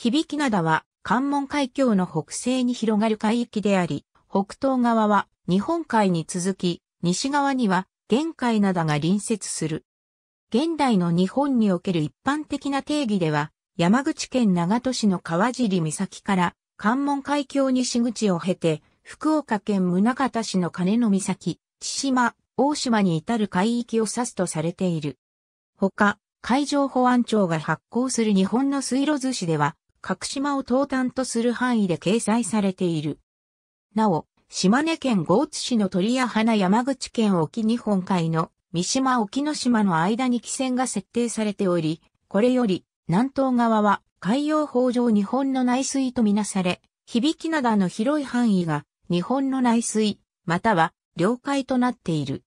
響灘は関門海峡の北西に広がる海域であり、北東側は日本海に続き、西側には玄海灘が隣接する。現代の日本における一般的な定義では、山口県長門市の川尻岬から関門海峡西口を経て、福岡県宗方市の金の岬、千島、大島に至る海域を指すとされている。他、海上保安庁が発行する日本の水路図紙では、角島を東端とする範囲で掲載されている。なお、島根県豪津市の鳥屋花山口県沖日本海の三島沖の島の間に汽船が設定されており、これより南東側は海洋法上日本の内水とみなされ、響き灘の広い範囲が日本の内水、または領海となっている。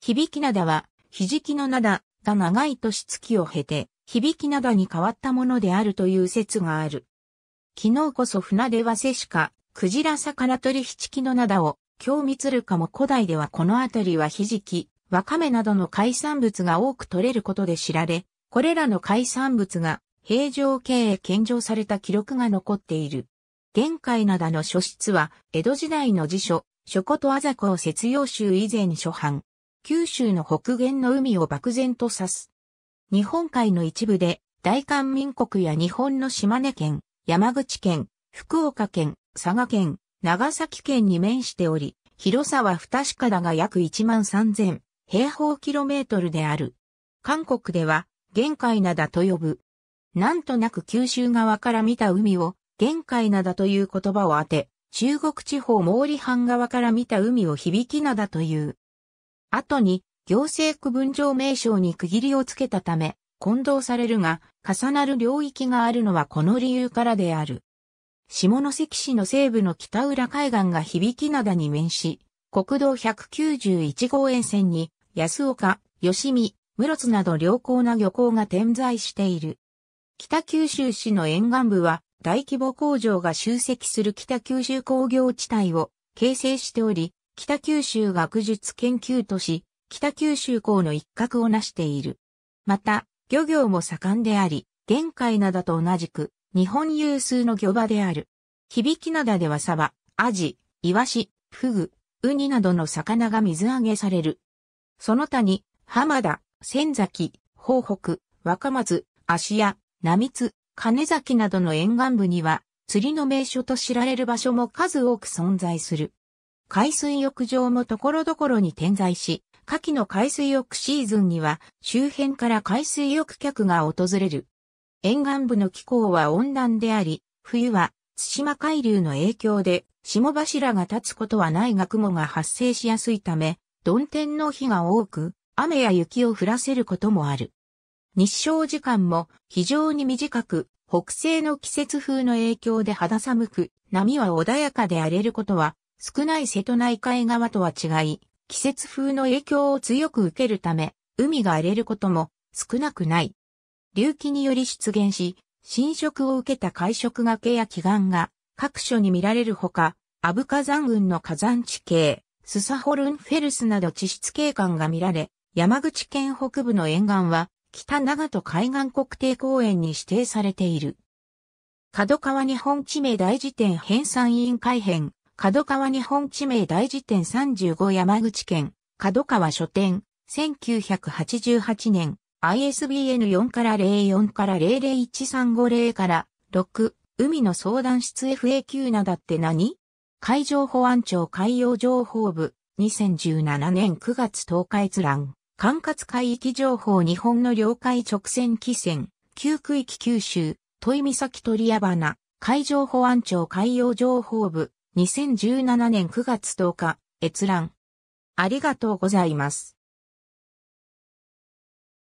響き灘は、ひじきの灘が長い年月を経て、響き灘に変わったものであるという説がある。昨日こそ船出はしか、クジラ魚取り七木の灘を、京蜜るかも古代ではこの辺りはひじき、わかめなどの海産物が多く取れることで知られ、これらの海産物が平城経へ献上された記録が残っている。玄海灘の書室は、江戸時代の辞書、諸古とあざこを節用集以前初版。九州の北限の海を漠然と指す。日本海の一部で、大韓民国や日本の島根県、山口県、福岡県、佐賀県、長崎県に面しており、広さは不確かだが約1万3000平方キロメートルである。韓国では、玄海灘と呼ぶ。なんとなく九州側から見た海を、玄海灘という言葉を当て、中国地方毛利藩側から見た海を響き灘という。後に、行政区分上名称に区切りをつけたため、混同されるが、重なる領域があるのはこの理由からである。下関市の西部の北浦海岸が響き灘に面し、国道191号沿線に安岡、吉見、室津など良好な漁港が点在している。北九州市の沿岸部は大規模工場が集積する北九州工業地帯を形成しており、北九州学術研究都市、北九州港の一角を成している。また、漁業も盛んであり、玄海灘と同じく、日本有数の漁場である。響灘ではサバ、アジ、イワシ、フグ、ウニなどの魚が水揚げされる。その他に、浜田、仙崎、宝北、若松、芦屋、並津、金崎などの沿岸部には、釣りの名所と知られる場所も数多く存在する。海水浴場も所々に点在し、夏季の海水浴シーズンには周辺から海水浴客が訪れる。沿岸部の気候は温暖であり、冬は対馬海流の影響で霜柱が立つことはないが雲が発生しやすいため、曇天の日が多く、雨や雪を降らせることもある。日照時間も非常に短く、北西の季節風の影響で肌寒く、波は穏やかで荒れることは少ない瀬戸内海側とは違い、季節風の影響を強く受けるため、海が荒れることも少なくない。隆起により出現し、侵食を受けた海食がけや奇岩が各所に見られるほか、アブ火山群の火山地形、スサホルンフェルスなど地質景観が見られ、山口県北部の沿岸は北長門海岸国定公園に指定されている。角川日本地名大辞典編纂委員会編角川日本地名大辞典35山口県、角川書店、1988年、ISBN 4から04から001350から6、海の相談室 FAQ なだって何海上保安庁海洋情報部、2017年9月10日閲覧、管轄海域情報日本の領海直線汽船、旧区域九州、問岬鳥屋花、海上保安庁海洋情報部、2017年9月10日、閲覧。ありがとうございます。